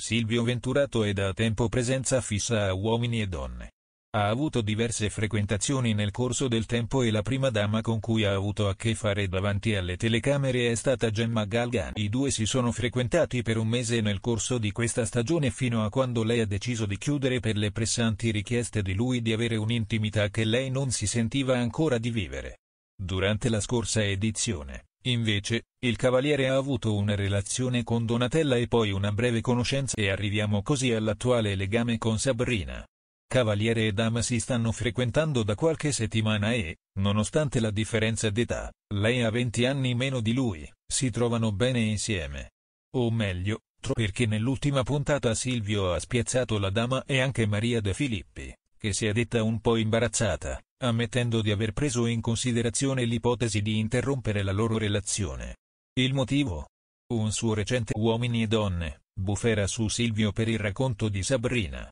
Silvio Venturato è da tempo presenza fissa a Uomini e Donne. Ha avuto diverse frequentazioni nel corso del tempo e la prima dama con cui ha avuto a che fare davanti alle telecamere è stata Gemma Galgan. I due si sono frequentati per un mese nel corso di questa stagione fino a quando lei ha deciso di chiudere per le pressanti richieste di lui di avere un'intimità che lei non si sentiva ancora di vivere. Durante la scorsa edizione, Invece, il cavaliere ha avuto una relazione con Donatella e poi una breve conoscenza e arriviamo così all'attuale legame con Sabrina. Cavaliere e dama si stanno frequentando da qualche settimana e, nonostante la differenza d'età, lei ha 20 anni meno di lui, si trovano bene insieme. O meglio, perché nell'ultima puntata Silvio ha spiazzato la dama e anche Maria De Filippi che si è detta un po' imbarazzata, ammettendo di aver preso in considerazione l'ipotesi di interrompere la loro relazione. Il motivo? Un suo recente Uomini e donne, bufera su Silvio per il racconto di Sabrina.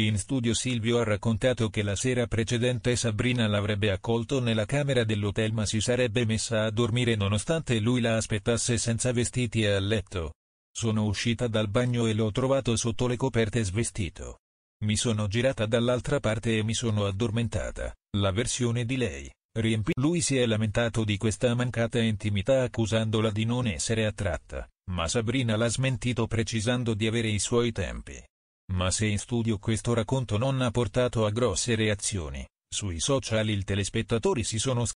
In studio Silvio ha raccontato che la sera precedente Sabrina l'avrebbe accolto nella camera dell'hotel ma si sarebbe messa a dormire nonostante lui la aspettasse senza vestiti e a letto. Sono uscita dal bagno e l'ho trovato sotto le coperte svestito. Mi sono girata dall'altra parte e mi sono addormentata. La versione di lei, riempì. Lui si è lamentato di questa mancata intimità accusandola di non essere attratta, ma Sabrina l'ha smentito precisando di avere i suoi tempi. Ma se in studio questo racconto non ha portato a grosse reazioni, sui social i telespettatori si sono